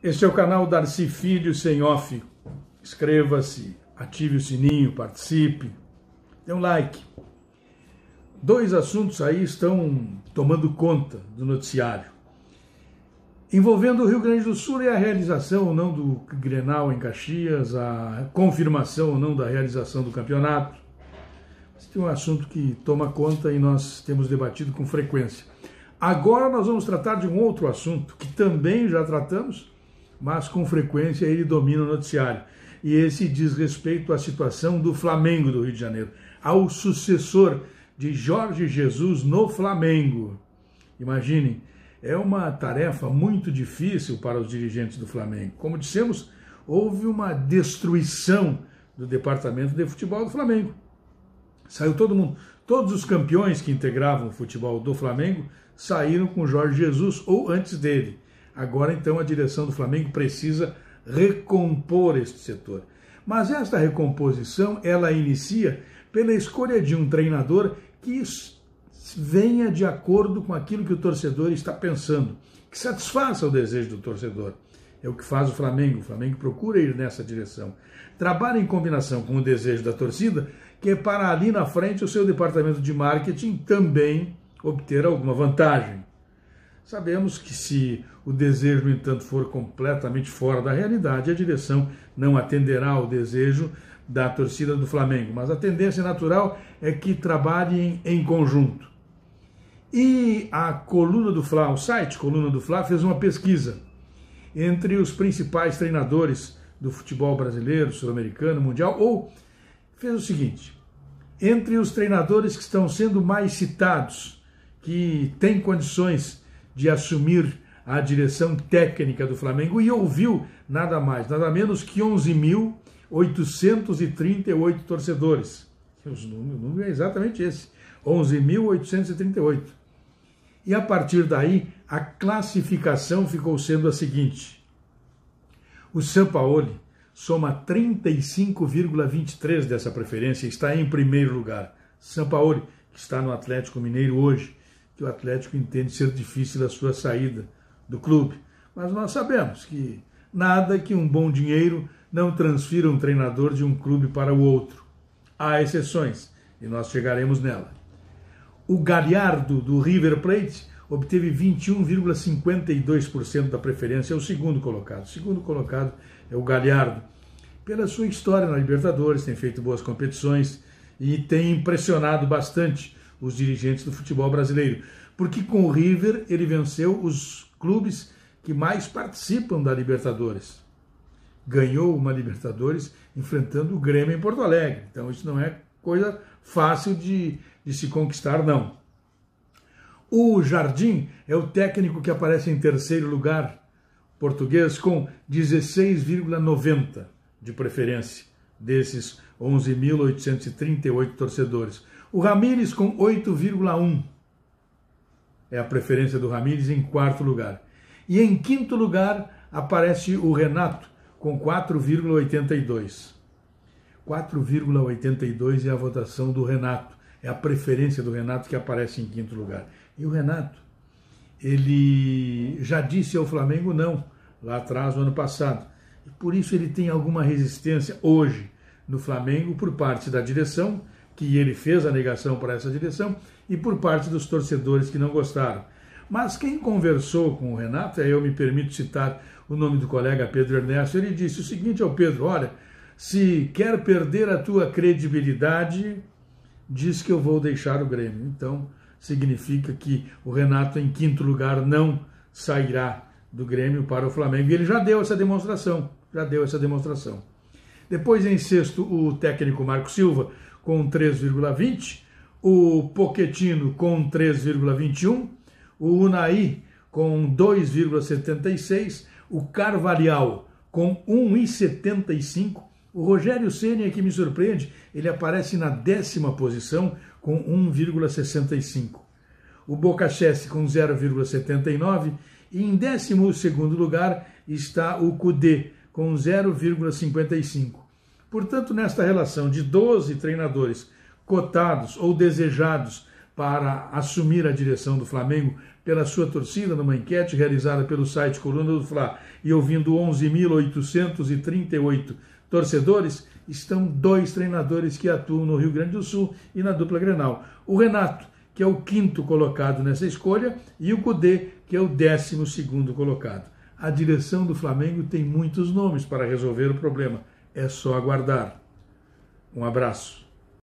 Este é o canal Darcy Filho Sem Off. Inscreva-se, ative o sininho, participe, dê um like. Dois assuntos aí estão tomando conta do noticiário. Envolvendo o Rio Grande do Sul e a realização ou não do Grenal em Caxias, a confirmação ou não da realização do campeonato. Este é um assunto que toma conta e nós temos debatido com frequência. Agora nós vamos tratar de um outro assunto que também já tratamos, mas com frequência ele domina o noticiário. E esse diz respeito à situação do Flamengo do Rio de Janeiro, ao sucessor de Jorge Jesus no Flamengo. Imaginem, é uma tarefa muito difícil para os dirigentes do Flamengo. Como dissemos, houve uma destruição do departamento de futebol do Flamengo. Saiu todo mundo. Todos os campeões que integravam o futebol do Flamengo saíram com Jorge Jesus ou antes dele. Agora, então, a direção do Flamengo precisa recompor este setor. Mas esta recomposição, ela inicia pela escolha de um treinador que venha de acordo com aquilo que o torcedor está pensando, que satisfaça o desejo do torcedor. É o que faz o Flamengo. O Flamengo procura ir nessa direção. Trabalha em combinação com o desejo da torcida, que é para ali na frente o seu departamento de marketing também obter alguma vantagem. Sabemos que se o desejo, no entanto, for completamente fora da realidade, a direção não atenderá ao desejo da torcida do Flamengo, mas a tendência natural é que trabalhem em conjunto. E a coluna do Fla, o site Coluna do Fla, fez uma pesquisa entre os principais treinadores do futebol brasileiro, sul-americano, mundial, ou fez o seguinte: entre os treinadores que estão sendo mais citados, que têm condições de assumir a direção técnica do Flamengo e ouviu nada mais, nada menos que 11.838 torcedores. O número é exatamente esse, 11.838. E a partir daí, a classificação ficou sendo a seguinte. O Sampaoli soma 35,23 dessa preferência, está em primeiro lugar. Sampaoli, que está no Atlético Mineiro hoje, que o Atlético entende ser difícil a sua saída do clube. Mas nós sabemos que nada que um bom dinheiro não transfira um treinador de um clube para o outro. Há exceções, e nós chegaremos nela. O Galhardo, do River Plate, obteve 21,52% da preferência, é o segundo colocado. O segundo colocado é o Galhardo. Pela sua história na Libertadores, tem feito boas competições e tem impressionado bastante os dirigentes do futebol brasileiro. Porque com o River ele venceu os clubes que mais participam da Libertadores. Ganhou uma Libertadores enfrentando o Grêmio em Porto Alegre. Então isso não é coisa fácil de, de se conquistar, não. O Jardim é o técnico que aparece em terceiro lugar português com 16,90 de preferência desses 11.838 torcedores. O Ramires com 8,1 é a preferência do Ramires em quarto lugar. E em quinto lugar aparece o Renato com 4,82. 4,82 é a votação do Renato, é a preferência do Renato que aparece em quinto lugar. E o Renato, ele já disse ao Flamengo não lá atrás, no ano passado e por isso ele tem alguma resistência hoje no Flamengo por parte da direção, que ele fez a negação para essa direção, e por parte dos torcedores que não gostaram. Mas quem conversou com o Renato, aí eu me permito citar o nome do colega Pedro Ernesto, ele disse o seguinte ao Pedro: Olha, se quer perder a tua credibilidade, diz que eu vou deixar o Grêmio. Então, significa que o Renato, em quinto lugar, não sairá do Grêmio para o Flamengo. E ele já deu essa demonstração já deu essa demonstração. Depois, em sexto, o técnico Marco Silva com 3,20, o Poquetino com 3,21, o Unai com 2,76, o Carvalhal com 1,75, o Rogério Ceni é que me surpreende, ele aparece na décima posição com 1,65. O Boca Chess com 0,79 e em décimo segundo lugar está o Cudê com 0,55. Portanto, nesta relação de 12 treinadores cotados ou desejados para assumir a direção do Flamengo pela sua torcida numa enquete realizada pelo site Coluna do Fla e ouvindo 11.838 torcedores, estão dois treinadores que atuam no Rio Grande do Sul e na dupla Grenal. O Renato, que é o quinto colocado nessa escolha, e o Cudê, que é o décimo segundo colocado. A direção do Flamengo tem muitos nomes para resolver o problema. É só aguardar. Um abraço.